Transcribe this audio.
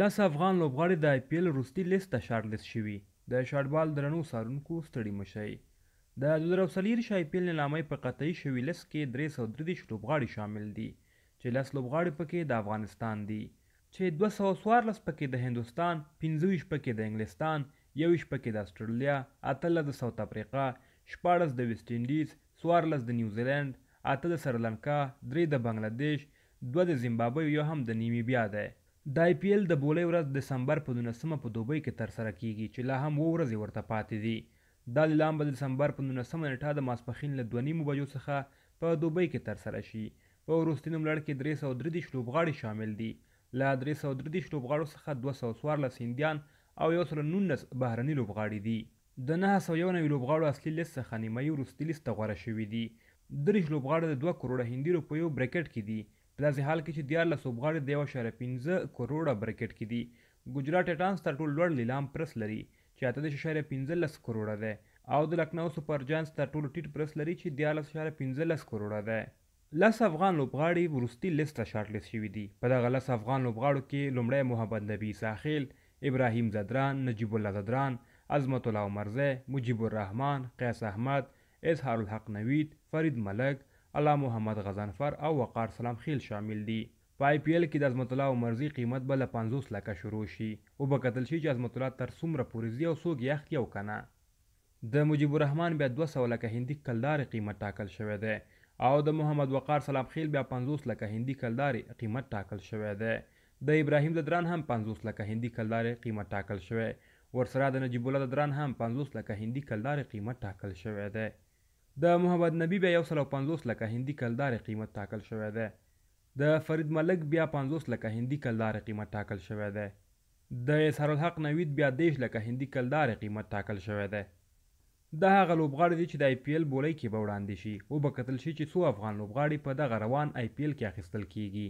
لس افغان لوبغاړي د آی پی ایل وروستي لیست ته شارلس شوي د شاربال درنو سارونکو ستړي مشئ د دوه زره څلېرویشت آی پی ایل نیلامۍ په قطعي شوي لیست کې درې سوه درېدېرش لوبغاړي شامل دي چې لس لوبغاړي پکې د افغانستان دي چې دوه سوه څوارلس پکې د هندوستان پنځه ویشت پکې د انګلستان یو ویشت پکې د استرالیا اتلس د ساوت افریقا شپاړس د ویسټ انډیز څوارلس د نیوزیلند اته د سرلنکا درې د بنګله دېش دوه د زیمبابوې یو هم د نیمیبیا دی د آی پی ایل د بولۍ ورځ د دسمبر په دولسمه په دوبۍ کې ترسره کیږي چې لا هم اووه ورځې ورته پاتې دي دا لیلام به د دسمبر په دولسمه نیټه د ماسپښین له دوه نیمو بجو څخه په دوبۍ کې ترسره شي په وروستي نوملړ کې درې سوه درې دېرش لوبغاړي شامل دي له درې سوه درې دېرش لوبغاړو څخه دوه سوه څوارلس هندیان او یو سوه نولس بهرني لوبغاړي دي د نهه سوه یو نوي لوبغاړو اصلي لیست څخه نیمایي وروستي لیست ته غوره شوي دي درېش لوبغاړي د دوه کروړه هندي روپیو برکټ کې دي په داسې حال کې چې دیارلس لوبغاړي د یو اشاریه پنځه کروړه برکټ کې دي ګجرات ټایټانس تر ټولو لوړ لیلام پرس لري چې اته دېرش اشاریه پنځلس کروړه ده او د لکنو سپر جاینټس تر ټولو ټیټ پرس لري چې دیارلس اشاریه پنځلس کروړه ده لس افغان لوبغاړي وروستي لیسټ شارټ لیست شوي دي په دغه لس افغان لوبغاړو کې لومړی محمد نبی ساحل ابراهیم زدران نجیب الله زدران عظمت الله عمرزه مجیب الرحمن قیس احمد اظهار الحق نوید فرید ملک الله محمد غزنفر او وقار سلام خیل شامل دي په آی پی ایل کې د عظمت الله عمرزي قیمت به له 50 لکه شروع شي او به کتل شي چې عظمت الله تر څومره پورې ځي او څوک یې اخلي او کنه د مجیب الرحمن بیا 200 لکه هندي کلدار قیمت ټاکل شوی دی او د محمد وقار سلام خیل بیا 50 لکه هندي کلدار قیمت ټاکل شوی دی د ابراهیم ددران هم 50 لکه هندي کلدار قیمت ټاکل شوی ورسره د نجیب الله ددران هم 50 لکه هندي کلدار قیمت ټاکل شوی دی د محمد نبی بیا یو سل او پنځوس لکه هندي کلدارې قیمت ټاکل شوی دی د فرید ملک بیا پنځوس لکه هندي کلدارې قیمت ټاکل شوی دی د اظهارالحق نوید بیا دېرش لکه هندي کلدارې قیمت ټاکل شوی دی دا هغه لوبغاړي دي چې د آی پی ایل بولۍ کې به وړاندې شي وبه کتل شي چې څو افغان لوبغاړي په دغه روان آی پی ایل کې اخیستل کیږي